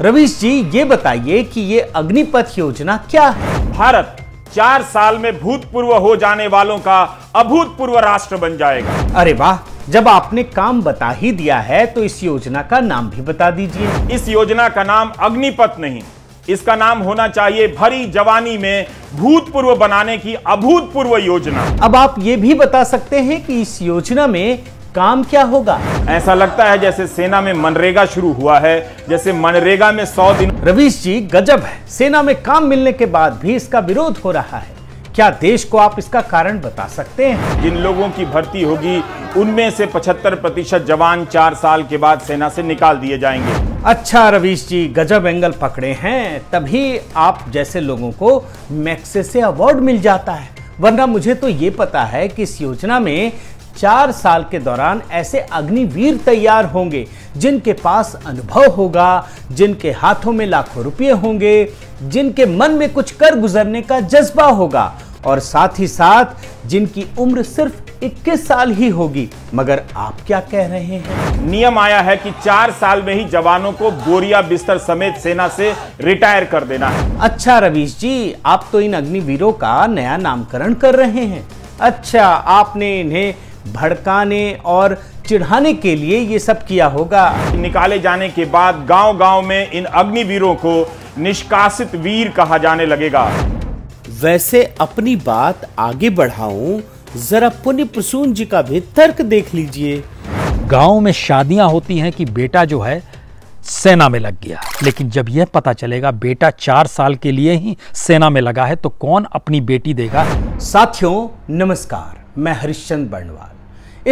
रवीश जी ये बताइए कि ये अग्निपथ योजना क्या है भारत चार साल में भूतपूर्व हो जाने वालों का अभूतपूर्व राष्ट्र बन जाएगा अरे वाह जब आपने काम बता ही दिया है तो इस योजना का नाम भी बता दीजिए इस योजना का नाम अग्निपथ नहीं इसका नाम होना चाहिए भरी जवानी में भूतपूर्व बनाने की अभूतपूर्व योजना अब आप ये भी बता सकते हैं कि इस योजना में काम क्या होगा ऐसा लगता है जैसे सेना में मनरेगा शुरू हुआ है जैसे मनरेगा में सौ दिन रवीश जी गजब है सेना में काम मिलने के बाद भी इसका विरोध हो रहा है क्या देश को आप इसका कारण बता सकते हैं जिन लोगों की भर्ती होगी उनमें से 75 प्रतिशत जवान चार साल के बाद सेना से निकाल दिए जाएंगे अच्छा रवीश जी गजब एंगल पकड़े हैं तभी आप जैसे लोगों को मैक्से से अवार्ड मिल जाता है वरना मुझे तो ये पता है कि इस योजना में चार साल के दौरान ऐसे अग्निवीर तैयार होंगे जिनके पास अनुभव होगा जिनके हाथों में लाखों रुपये होंगे जिनके मन में कुछ कर गुजरने का जज्बा होगा और साथ ही साथ जिनकी उम्र सिर्फ 21 साल ही होगी मगर आप क्या कह रहे हैं नियम आया है कि चार साल में ही जवानों को बोरिया बिस्तर समेत सेना से रिटायर कर देना है अच्छा रवीश जी आप तो इन अग्निवीरों का नया नामकरण कर रहे हैं अच्छा आपने इन्हें भड़काने और चिढ़ाने के लिए ये सब किया होगा निकाले जाने के बाद गांव-गांव में इन अग्निवीरों को निष्कासित वीर कहा जाने लगेगा वैसे अपनी बात आगे बढ़ाऊं जरा पुण्य प्रसून जी का भी तर्क देख लीजिए गांव में शादियां होती हैं कि बेटा जो है सेना में लग गया लेकिन जब यह पता चलेगा बेटा चार साल के लिए ही सेना में लगा है तो कौन अपनी बेटी देगा साथियों नमस्कार मैं हरिश्चंद बर्णवाल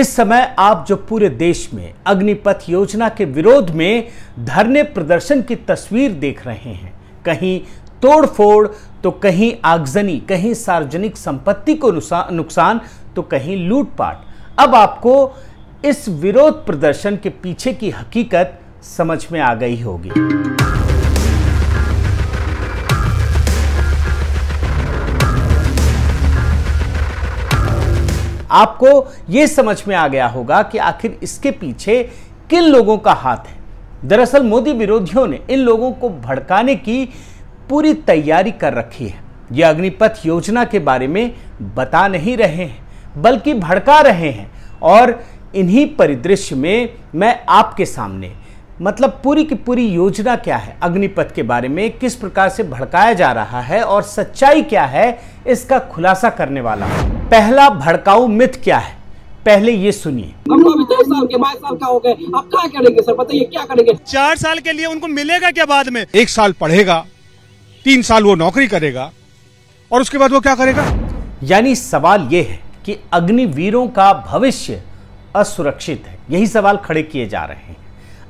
इस समय आप जो पूरे देश में अग्निपथ योजना के विरोध में धरने प्रदर्शन की तस्वीर देख रहे हैं कहीं तोड़फोड़ तो कहीं आगजनी कहीं सार्वजनिक संपत्ति को नुकसान तो कहीं लूटपाट अब आपको इस विरोध प्रदर्शन के पीछे की हकीकत समझ में आ गई होगी आपको ये समझ में आ गया होगा कि आखिर इसके पीछे किन लोगों का हाथ है दरअसल मोदी विरोधियों ने इन लोगों को भड़काने की पूरी तैयारी कर रखी है ये अग्निपथ योजना के बारे में बता नहीं रहे हैं बल्कि भड़का रहे हैं और इन्हीं परिदृश्य में मैं आपके सामने मतलब पूरी की पूरी योजना क्या है अग्निपथ के बारे में किस प्रकार से भड़काया जा रहा है और सच्चाई क्या है इसका खुलासा करने वाला पहला भड़काऊ मिथ क्या है पहले ये सुनिए क्या करेंगे चार साल के लिए उनको मिलेगा क्या बाद में एक साल पढ़ेगा तीन साल वो नौकरी करेगा और उसके बाद वो क्या करेगा यानी सवाल ये है कि अग्निवीरों का भविष्य असुरक्षित है यही सवाल खड़े किए जा रहे हैं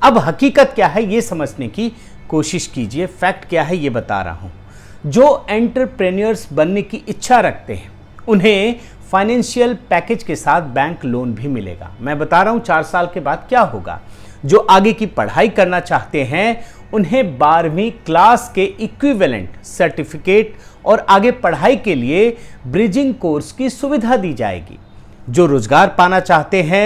अब हकीकत क्या है ये समझने की कोशिश कीजिए फैक्ट क्या है ये बता रहा हूँ जो एंटरप्रेन्योर्स बनने की इच्छा रखते हैं उन्हें फाइनेंशियल पैकेज के साथ बैंक लोन भी मिलेगा मैं बता रहा हूँ चार साल के बाद क्या होगा जो आगे की पढ़ाई करना चाहते हैं उन्हें बारहवीं क्लास के इक्विवेलेंट सर्टिफिकेट और आगे पढ़ाई के लिए ब्रिजिंग कोर्स की सुविधा दी जाएगी जो रोजगार पाना चाहते हैं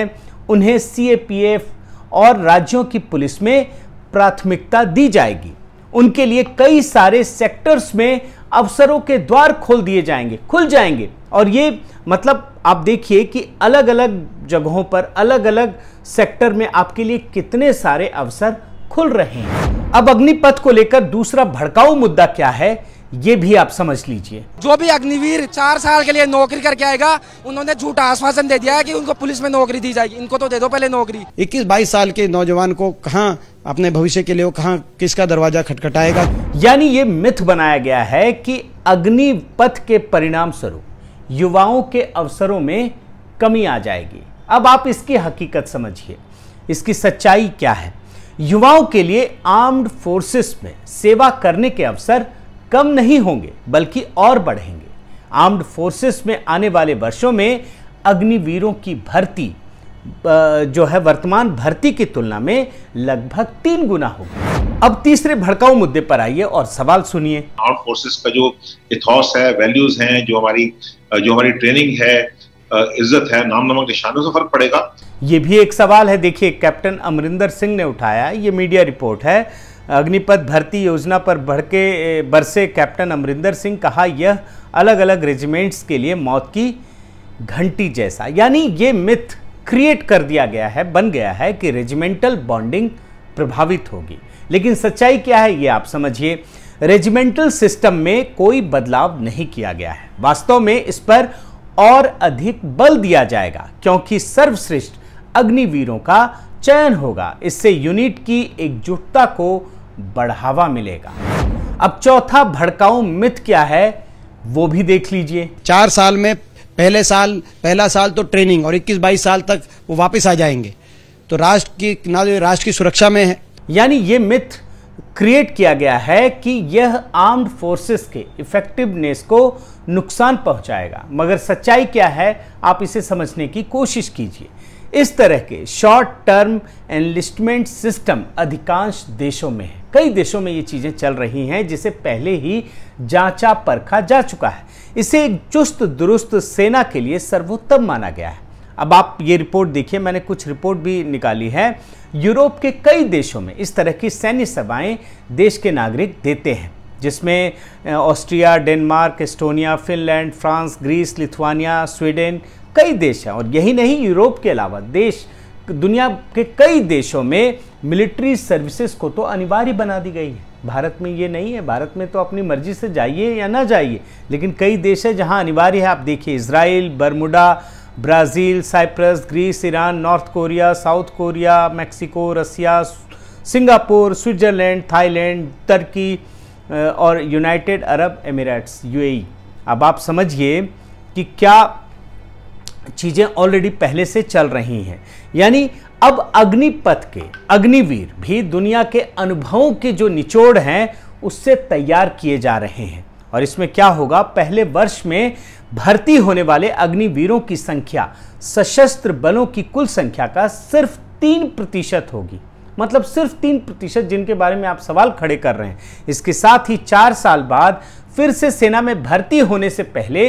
उन्हें सी ए पी एफ और राज्यों की पुलिस में प्राथमिकता दी जाएगी उनके लिए कई सारे सेक्टर्स में अवसरों के द्वार खोल दिए जाएंगे खुल जाएंगे और ये मतलब आप देखिए कि अलग अलग जगहों पर अलग अलग सेक्टर में आपके लिए कितने सारे अवसर खुल रहे हैं अब अग्निपथ को लेकर दूसरा भड़काऊ मुद्दा क्या है ये भी आप समझ लीजिए जो भी अग्निवीर चार साल के लिए नौकरी करके आएगा उन्होंने झूठा आश्वासन दे दिया है कि उनको पुलिस में नौकरी दी जाएगी इनको तो दे दो पहले नौकरी 21-22 साल के नौजवान को कहाँ अपने भविष्य के लिए वो कहाँ किसका दरवाजा खटखटाएगा यानी ये मिथ बनाया गया है कि अग्निपथ के परिणाम स्वरूप युवाओं के अवसरों में कमी आ जाएगी अब आप इसकी हकीकत समझिए इसकी सच्चाई क्या है युवाओं के लिए आर्म्ड फोर्सेस में सेवा करने के अवसर कम नहीं होंगे बल्कि और बढ़ेंगे आर्म्ड फोर्सेस में आने वाले वर्षों में अग्निवीरों की भर्ती जो है वर्तमान भर्ती की तुलना में लगभग तीन गुना होगी अब तीसरे भड़काऊ मुद्दे पर आइए और सवाल सुनिए आर्म फोर्सेस का जो इथॉस है वैल्यूज हैं जो हमारी जो हमारी ट्रेनिंग है इज्जत है नाम नमक निशानों से फर्क पड़ेगा ये भी एक सवाल है देखिए कैप्टन अमरिंदर सिंह ने उठाया ये मीडिया रिपोर्ट है अग्निपथ भर्ती योजना पर भड़के बरसे कैप्टन अमरिंदर सिंह कहा यह अलग अलग रेजिमेंट्स के लिए मौत की घंटी जैसा यानी ये मिथ क्रिएट कर दिया गया है बन गया है कि रेजिमेंटल बॉन्डिंग प्रभावित होगी लेकिन सच्चाई क्या है ये आप समझिए रेजिमेंटल सिस्टम में कोई बदलाव नहीं किया गया है वास्तव में इस पर और अधिक बल दिया जाएगा क्योंकि सर्वश्रेष्ठ अग्निवीरों का चयन होगा इससे यूनिट की एकजुटता को बढ़ावा मिलेगा अब चौथा भड़काऊ मिथ क्या है वो भी देख लीजिए चार साल में पहले साल पहला साल तो ट्रेनिंग और 21-22 साल तक वो वापस आ जाएंगे तो राष्ट्र की ना तो राष्ट्र की सुरक्षा में है यानी ये मिथ क्रिएट किया गया है कि यह आर्म्ड फोर्सेस के इफेक्टिवनेस को नुकसान पहुंचाएगा मगर सच्चाई क्या है आप इसे समझने की कोशिश कीजिए इस तरह के शॉर्ट टर्म एनलिस्टमेंट सिस्टम अधिकांश देशों में है कई देशों में ये चीज़ें चल रही हैं जिसे पहले ही जांचा परखा जा चुका है इसे एक चुस्त दुरुस्त सेना के लिए सर्वोत्तम माना गया है अब आप ये रिपोर्ट देखिए मैंने कुछ रिपोर्ट भी निकाली है यूरोप के कई देशों में इस तरह की सैन्य सेवाएं देश के नागरिक देते हैं जिसमें Austria Denmark Estonia Finland France Greece Lithuania Sweden कई देश हैं और यही नहीं यूरोप के अलावा देश दुनिया के कई देशों में मिलिट्री सर्विसेज को तो अनिवार्य बना दी गई है भारत में ये नहीं है भारत में तो अपनी मर्जी से जाइए या ना जाइए लेकिन कई देश है जहाँ अनिवार्य है आप देखिए Israel Bermuda Brazil Cyprus Greece Iran North Korea South Korea Mexico Russia Singapore Switzerland Thailand तुर्की और यूनाइटेड अरब एमिरेट्स यूएई अब आप समझिए कि क्या चीज़ें ऑलरेडी पहले से चल रही हैं यानी अब अग्निपथ के अग्निवीर भी दुनिया के अनुभवों के जो निचोड़ हैं उससे तैयार किए जा रहे हैं और इसमें क्या होगा पहले वर्ष में भर्ती होने वाले अग्निवीरों की संख्या सशस्त्र बलों की कुल संख्या का सिर्फ तीन प्रतिशत होगी मतलब सिर्फ तीन प्रतिशत जिनके बारे में आप सवाल खड़े कर रहे हैं इसके साथ ही चार साल बाद फिर से सेना में भर्ती होने से पहले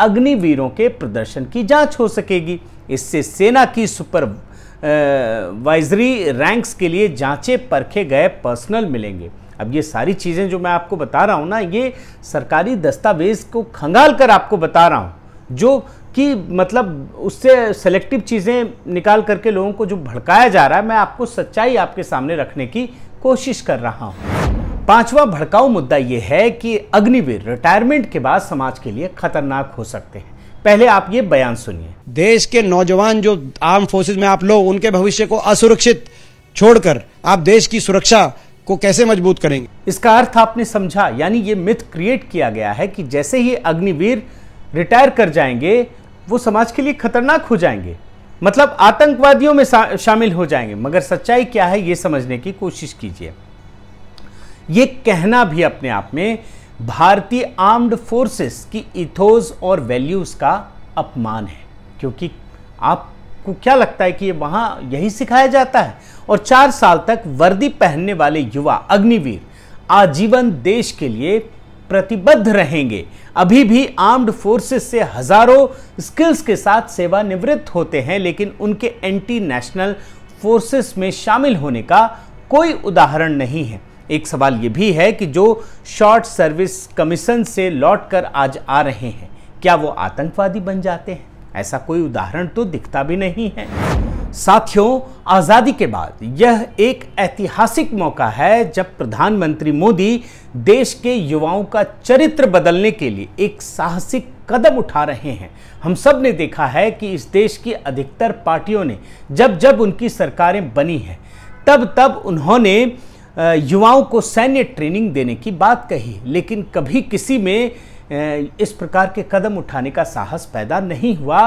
अग्निवीरों के प्रदर्शन की जांच हो सकेगी इससे सेना की सुपर वाइजरी रैंक्स के लिए जांचे परखे गए पर्सनल मिलेंगे अब ये सारी चीज़ें जो मैं आपको बता रहा हूँ ना ये सरकारी दस्तावेज को खंगाल कर आपको बता रहा हूँ जो कि मतलब उससे सेलेक्टिव चीज़ें निकाल करके लोगों को जो भड़काया जा रहा है मैं आपको सच्चाई आपके सामने रखने की कोशिश कर रहा हूँ पांचवा भड़काऊ मुद्दा यह है कि अग्निवीर रिटायरमेंट के बाद समाज के लिए खतरनाक हो सकते हैं पहले आप ये बयान सुनिए देश के नौजवान जो आर्म फोर्सेज में आप लोग उनके भविष्य को असुरक्षित छोड़कर आप देश की सुरक्षा को कैसे मजबूत करेंगे इसका अर्थ आपने समझा यानी ये मिथ क्रिएट किया गया है कि जैसे ही अग्निवीर रिटायर कर जाएंगे वो समाज के लिए खतरनाक हो जाएंगे मतलब आतंकवादियों में शामिल हो जाएंगे मगर सच्चाई क्या है ये समझने की कोशिश कीजिए ये कहना भी अपने आप में भारतीय आर्म्ड फोर्सेस की इथोज और वैल्यूज़ का अपमान है क्योंकि आपको क्या लगता है कि ये वहाँ यही सिखाया जाता है और चार साल तक वर्दी पहनने वाले युवा अग्निवीर आजीवन देश के लिए प्रतिबद्ध रहेंगे अभी भी आर्म्ड फोर्सेस से हजारों स्किल्स के साथ सेवानिवृत्त होते हैं लेकिन उनके एंटी नेशनल फोर्सेस में शामिल होने का कोई उदाहरण नहीं है एक सवाल ये भी है कि जो शॉर्ट सर्विस कमीशन से लौटकर आज आ रहे हैं क्या वो आतंकवादी बन जाते हैं ऐसा कोई उदाहरण तो दिखता भी नहीं है साथियों आज़ादी के बाद यह एक ऐतिहासिक मौका है जब प्रधानमंत्री मोदी देश के युवाओं का चरित्र बदलने के लिए एक साहसिक कदम उठा रहे हैं हम सब ने देखा है कि इस देश की अधिकतर पार्टियों ने जब जब उनकी सरकारें बनी हैं तब तब उन्होंने युवाओं को सैन्य ट्रेनिंग देने की बात कही लेकिन कभी किसी में इस प्रकार के कदम उठाने का साहस पैदा नहीं हुआ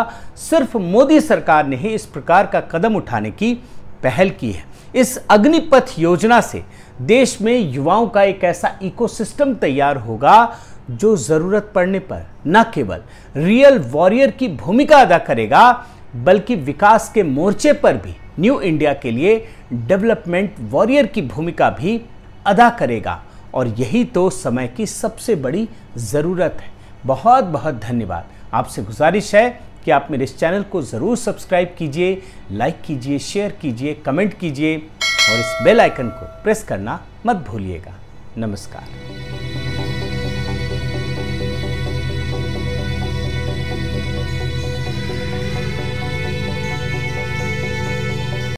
सिर्फ मोदी सरकार ने ही इस प्रकार का कदम उठाने की पहल की है इस अग्निपथ योजना से देश में युवाओं का एक ऐसा इकोसिस्टम तैयार होगा जो ज़रूरत पड़ने पर न केवल रियल वॉरियर की भूमिका अदा करेगा बल्कि विकास के मोर्चे पर भी न्यू इंडिया के लिए डेवलपमेंट वॉरियर की भूमिका भी अदा करेगा और यही तो समय की सबसे बड़ी ज़रूरत है बहुत बहुत धन्यवाद आपसे गुजारिश है कि आप मेरे इस चैनल को ज़रूर सब्सक्राइब कीजिए लाइक कीजिए शेयर कीजिए कमेंट कीजिए और इस बेल आइकन को प्रेस करना मत भूलिएगा नमस्कार